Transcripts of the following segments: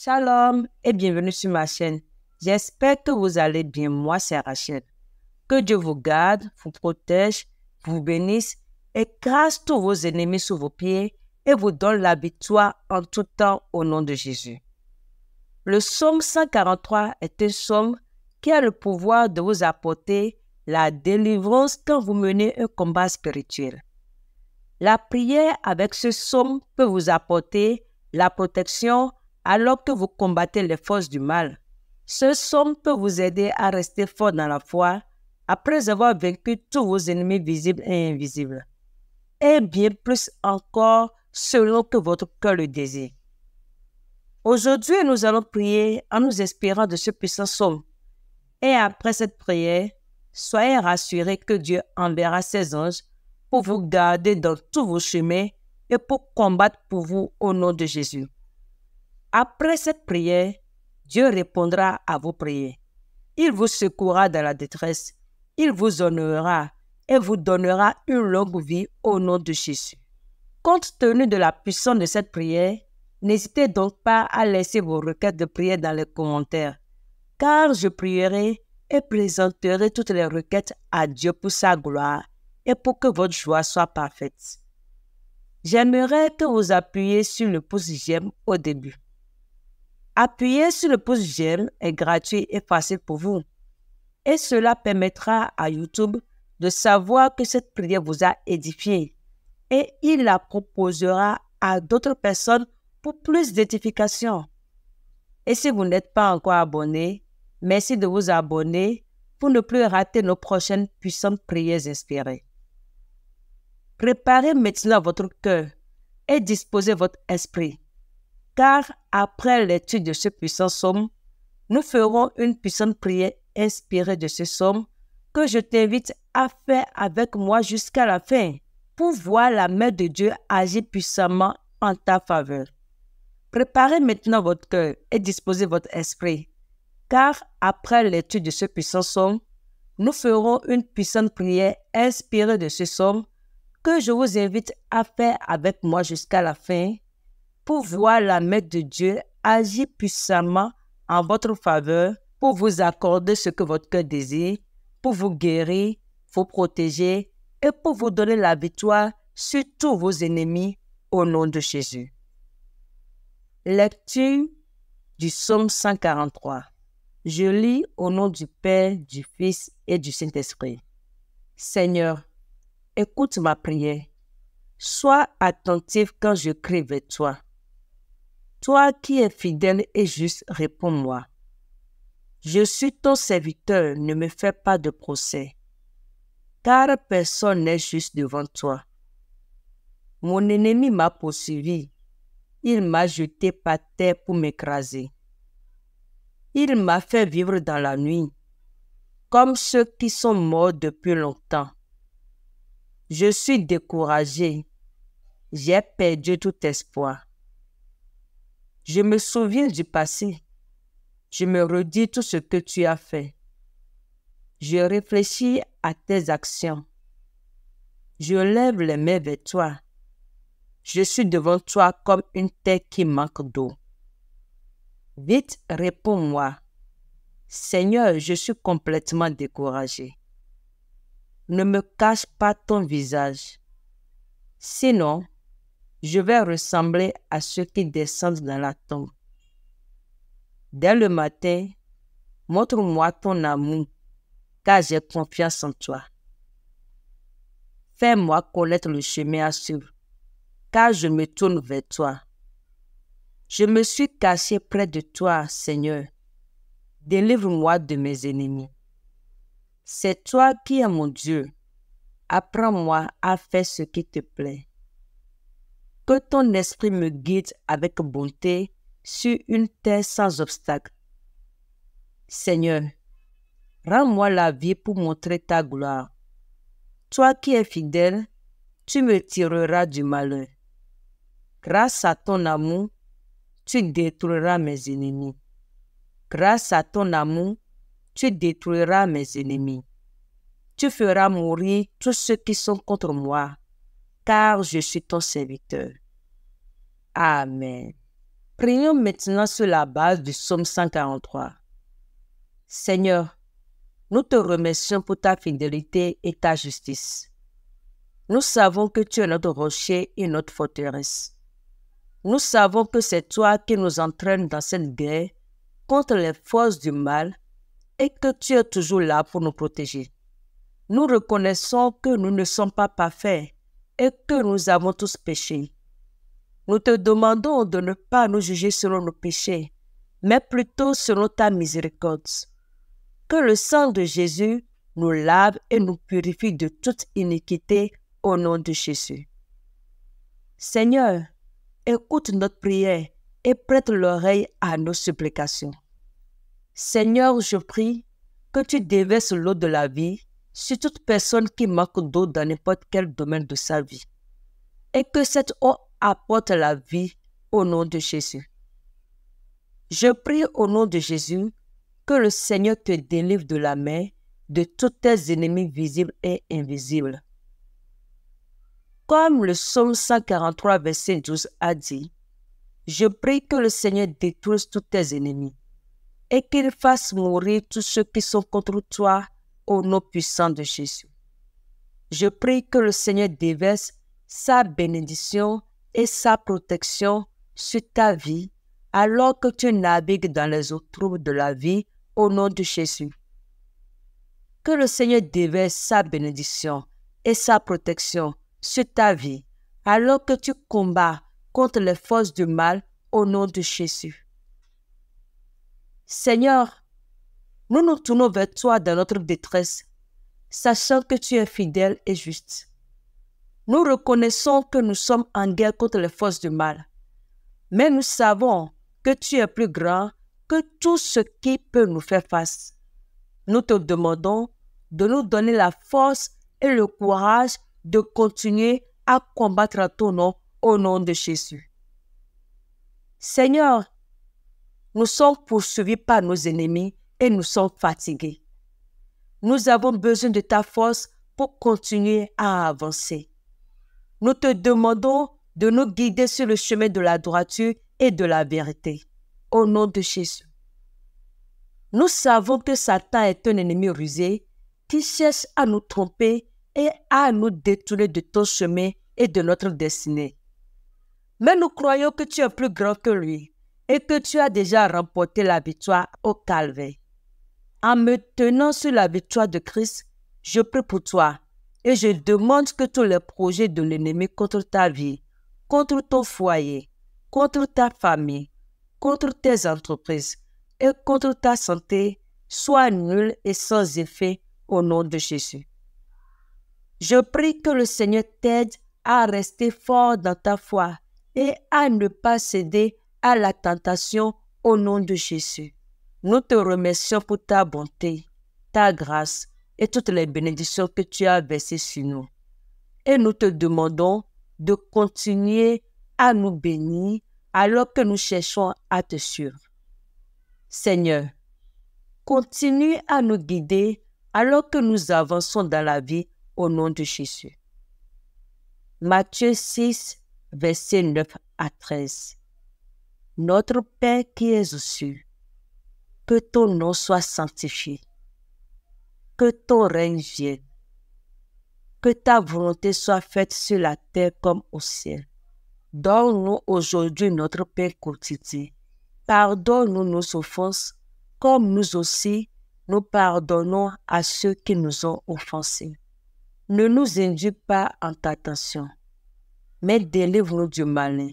Shalom et bienvenue sur ma chaîne. J'espère que vous allez bien. Moi, c'est Rachel. Que Dieu vous garde, vous protège, vous bénisse et tous vos ennemis sous vos pieds et vous donne la victoire en tout temps au nom de Jésus. Le psaume 143 est un psaume qui a le pouvoir de vous apporter la délivrance quand vous menez un combat spirituel. La prière avec ce psaume peut vous apporter la protection alors que vous combattez les forces du mal. Ce somme peut vous aider à rester fort dans la foi après avoir vaincu tous vos ennemis visibles et invisibles. Et bien plus encore selon que votre cœur le désire. Aujourd'hui, nous allons prier en nous inspirant de ce puissant somme, Et après cette prière, soyez rassurés que Dieu enverra ses anges pour vous garder dans tous vos chemins et pour combattre pour vous au nom de Jésus. Après cette prière, Dieu répondra à vos prières. Il vous secourra dans la détresse. Il vous honorera et vous donnera une longue vie au nom de Jésus. Compte tenu de la puissance de cette prière, n'hésitez donc pas à laisser vos requêtes de prière dans les commentaires, car je prierai et présenterai toutes les requêtes à Dieu pour sa gloire et pour que votre joie soit parfaite. J'aimerais que vous appuyiez sur le pouce j'aime au début. Appuyez sur le pouce j'aime est gratuit et facile pour vous. Et cela permettra à YouTube de savoir que cette prière vous a édifié. Et il la proposera à d'autres personnes pour plus d'édification. Et si vous n'êtes pas encore abonné, merci de vous abonner pour ne plus rater nos prochaines puissantes prières inspirées. Préparez maintenant votre cœur et disposez votre esprit car après l'étude de ce puissant somme, nous ferons une puissante prière inspirée de ce somme que je t'invite à faire avec moi jusqu'à la fin pour voir la main de Dieu agir puissamment en ta faveur. Préparez maintenant votre cœur et disposez votre esprit, car après l'étude de ce puissant somme, nous ferons une puissante prière inspirée de ce somme que je vous invite à faire avec moi jusqu'à la fin pour voir la main de Dieu agir puissamment en votre faveur pour vous accorder ce que votre cœur désire, pour vous guérir, vous protéger et pour vous donner la victoire sur tous vos ennemis au nom de Jésus. Lecture du psaume 143. Je lis au nom du Père, du Fils et du Saint-Esprit. Seigneur, écoute ma prière. Sois attentif quand je crie vers toi. Toi qui es fidèle et juste, réponds-moi. Je suis ton serviteur, ne me fais pas de procès, car personne n'est juste devant toi. Mon ennemi m'a poursuivi, il m'a jeté par terre pour m'écraser. Il m'a fait vivre dans la nuit, comme ceux qui sont morts depuis longtemps. Je suis découragé, j'ai perdu tout espoir. Je me souviens du passé. Je me redis tout ce que tu as fait. Je réfléchis à tes actions. Je lève les mains vers toi. Je suis devant toi comme une terre qui manque d'eau. Vite, réponds-moi. Seigneur, je suis complètement découragé. Ne me cache pas ton visage. Sinon, je vais ressembler à ceux qui descendent dans la tombe. Dès le matin, montre-moi ton amour, car j'ai confiance en toi. Fais-moi connaître le chemin à suivre, car je me tourne vers toi. Je me suis caché près de toi, Seigneur. Délivre-moi de mes ennemis. C'est toi qui es mon Dieu. Apprends-moi à faire ce qui te plaît que ton esprit me guide avec bonté sur une terre sans obstacle. Seigneur, rends-moi la vie pour montrer ta gloire. Toi qui es fidèle, tu me tireras du malheur. Grâce à ton amour, tu détruiras mes ennemis. Grâce à ton amour, tu détruiras mes ennemis. Tu feras mourir tous ceux qui sont contre moi car je suis ton serviteur. Amen. Prions maintenant sur la base du psaume 143. Seigneur, nous te remercions pour ta fidélité et ta justice. Nous savons que tu es notre rocher et notre forteresse. Nous savons que c'est toi qui nous entraînes dans cette guerre contre les forces du mal et que tu es toujours là pour nous protéger. Nous reconnaissons que nous ne sommes pas parfaits et que nous avons tous péché. Nous te demandons de ne pas nous juger selon nos péchés, mais plutôt selon ta miséricorde. Que le sang de Jésus nous lave et nous purifie de toute iniquité au nom de Jésus. Seigneur, écoute notre prière et prête l'oreille à nos supplications. Seigneur, je prie que tu déverses l'eau de la vie sur toute personne qui manque d'eau dans n'importe quel domaine de sa vie et que cette eau apporte la vie au nom de Jésus. Je prie au nom de Jésus que le Seigneur te délivre de la main de tous tes ennemis visibles et invisibles. Comme le psaume 143, verset 12 a dit, je prie que le Seigneur détruise tous tes ennemis et qu'il fasse mourir tous ceux qui sont contre toi au nom puissant de Jésus. Je prie que le Seigneur déverse sa bénédiction et sa protection sur ta vie alors que tu navigues dans les autres troubles de la vie au nom de Jésus. Que le Seigneur déverse sa bénédiction et sa protection sur ta vie alors que tu combats contre les forces du mal au nom de Jésus. Seigneur, nous nous tournons vers toi dans notre détresse, sachant que tu es fidèle et juste. Nous reconnaissons que nous sommes en guerre contre les forces du mal, mais nous savons que tu es plus grand que tout ce qui peut nous faire face. Nous te demandons de nous donner la force et le courage de continuer à combattre à ton nom au nom de Jésus. Seigneur, nous sommes poursuivis par nos ennemis et nous sommes fatigués. Nous avons besoin de ta force pour continuer à avancer. Nous te demandons de nous guider sur le chemin de la droiture et de la vérité. Au nom de Jésus. Nous savons que Satan est un ennemi rusé qui cherche à nous tromper et à nous détourner de ton chemin et de notre destinée. Mais nous croyons que tu es plus grand que lui et que tu as déjà remporté la victoire au calvaire. En me tenant sur la victoire de Christ, je prie pour toi et je demande que tous les projets de l'ennemi contre ta vie, contre ton foyer, contre ta famille, contre tes entreprises et contre ta santé soient nuls et sans effet au nom de Jésus. Je prie que le Seigneur t'aide à rester fort dans ta foi et à ne pas céder à la tentation au nom de Jésus. Nous te remercions pour ta bonté, ta grâce et toutes les bénédictions que tu as versées sur nous. Et nous te demandons de continuer à nous bénir alors que nous cherchons à te suivre. Seigneur, continue à nous guider alors que nous avançons dans la vie au nom de Jésus. Matthieu 6, versets 9 à 13. Notre Père qui es aux cieux, que ton nom soit sanctifié, que ton règne vienne, que ta volonté soit faite sur la terre comme au ciel. Donne-nous aujourd'hui notre pain quotidien. Pardonne-nous nos offenses, comme nous aussi nous pardonnons à ceux qui nous ont offensés. Ne nous induis pas en ta tension, mais délivre-nous du malin,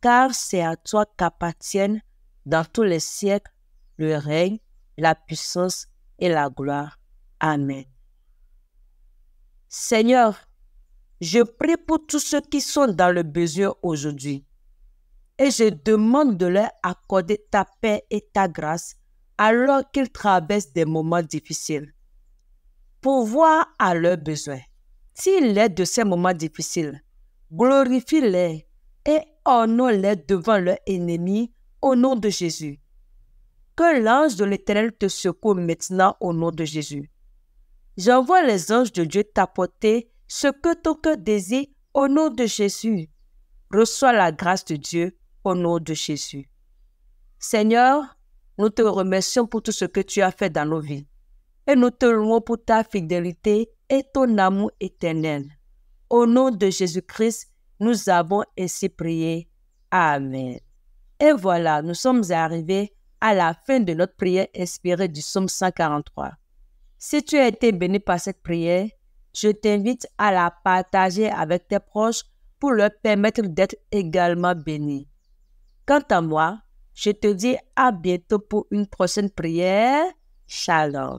car c'est à toi qu'appartiennent dans tous les siècles le règne, la puissance et la gloire. Amen. Seigneur, je prie pour tous ceux qui sont dans le besoin aujourd'hui et je demande de leur accorder ta paix et ta grâce alors qu'ils traversent des moments difficiles. Pouvoir à leurs besoins. S'il est de ces moments difficiles, glorifie-les et honore-les devant leurs ennemis au nom de Jésus que l'ange de l'Éternel te secoue maintenant au nom de Jésus. J'envoie les anges de Dieu t'apporter ce que ton cœur désire au nom de Jésus. Reçois la grâce de Dieu au nom de Jésus. Seigneur, nous te remercions pour tout ce que tu as fait dans nos vies et nous te louons pour ta fidélité et ton amour éternel. Au nom de Jésus-Christ, nous avons ainsi prié. Amen. Et voilà, nous sommes arrivés à la fin de notre prière inspirée du psaume 143. Si tu as été béni par cette prière, je t'invite à la partager avec tes proches pour leur permettre d'être également bénis. Quant à moi, je te dis à bientôt pour une prochaine prière. Shalom.